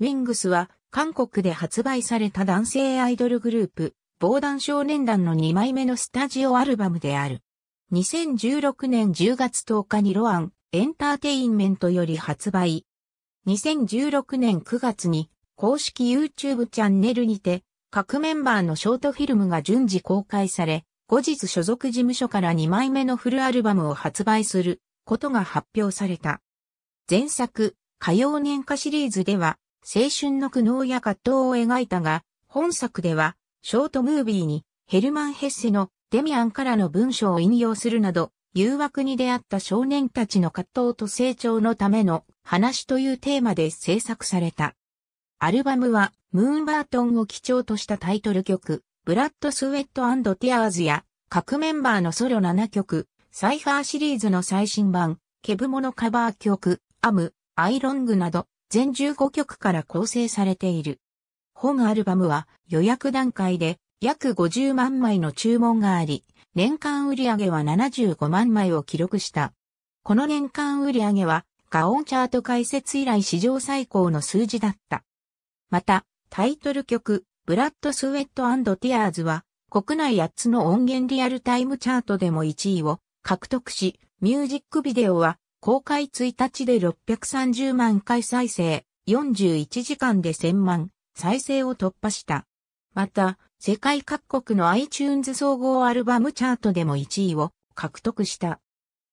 ウィングスは韓国で発売された男性アイドルグループ、防弾少年団の2枚目のスタジオアルバムである。2016年10月10日にロアンエンターテインメントより発売。2016年9月に公式 YouTube チャンネルにて各メンバーのショートフィルムが順次公開され、後日所属事務所から2枚目のフルアルバムを発売することが発表された。前作、火曜年歌シリーズでは青春の苦悩や葛藤を描いたが、本作では、ショートムービーに、ヘルマン・ヘッセのデミアンからの文章を引用するなど、誘惑に出会った少年たちの葛藤と成長のための話というテーマで制作された。アルバムは、ムーンバートンを基調としたタイトル曲、ブラッド・スウェット・ティアーズや、各メンバーのソロ7曲、サイファーシリーズの最新版、ケブモのカバー曲、アム、アイロングなど、全15曲から構成されている。本アルバムは予約段階で約50万枚の注文があり、年間売上は75万枚を記録した。この年間売上はガオンチャート解説以来史上最高の数字だった。また、タイトル曲、ブラッド・スウェット・ティアーズは、国内8つの音源リアルタイムチャートでも1位を獲得し、ミュージックビデオは公開1日で630万回再生、41時間で1000万再生を突破した。また、世界各国の iTunes 総合アルバムチャートでも1位を獲得した。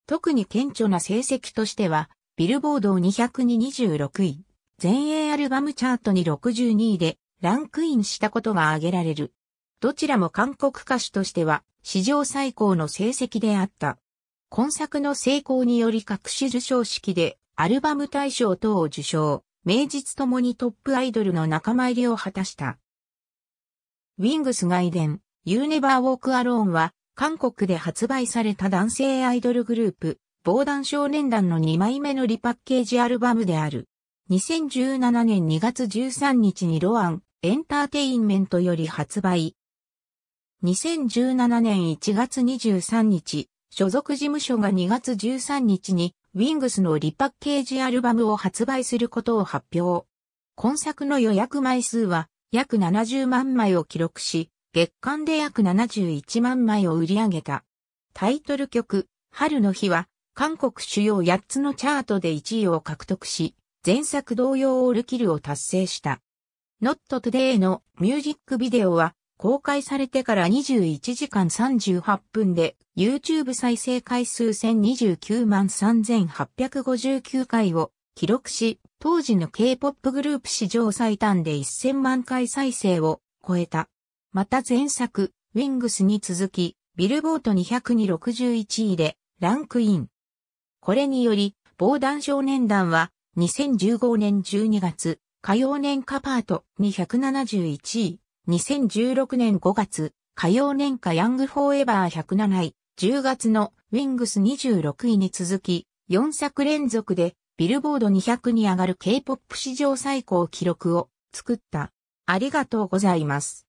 特に顕著な成績としては、ビルボード200に26位、全英アルバムチャートに62位でランクインしたことが挙げられる。どちらも韓国歌手としては史上最高の成績であった。今作の成功により各種受賞式でアルバム大賞等を受賞、名実ともにトップアイドルの仲間入りを果たした。ウィングス外伝、You Never Walk Alone は、韓国で発売された男性アイドルグループ、防弾少年団の2枚目のリパッケージアルバムである。2017年2月13日にロアン、エンターテインメントより発売。2017年1月23日、所属事務所が2月13日に、ウィングスのリパッケージアルバムを発売することを発表。今作の予約枚数は約70万枚を記録し、月間で約71万枚を売り上げた。タイトル曲、春の日は、韓国主要8つのチャートで1位を獲得し、前作同様オールキルを達成した。Not Today のミュージックビデオは公開されてから21時間38分で YouTube 再生回数1029万3859回を記録し、当時の K-POP グループ史上最短で1000万回再生を超えた。また前作、Wings に続き、ビルボート200に61位でランクイン。これにより、防弾少年団は2015年12月、火曜年カパート2 7 1位、2016年5月、火曜年間ヤングフォーエバー107位、10月のウィングス26位に続き、4作連続でビルボード200に上がる K-POP 史上最高記録を作った。ありがとうございます。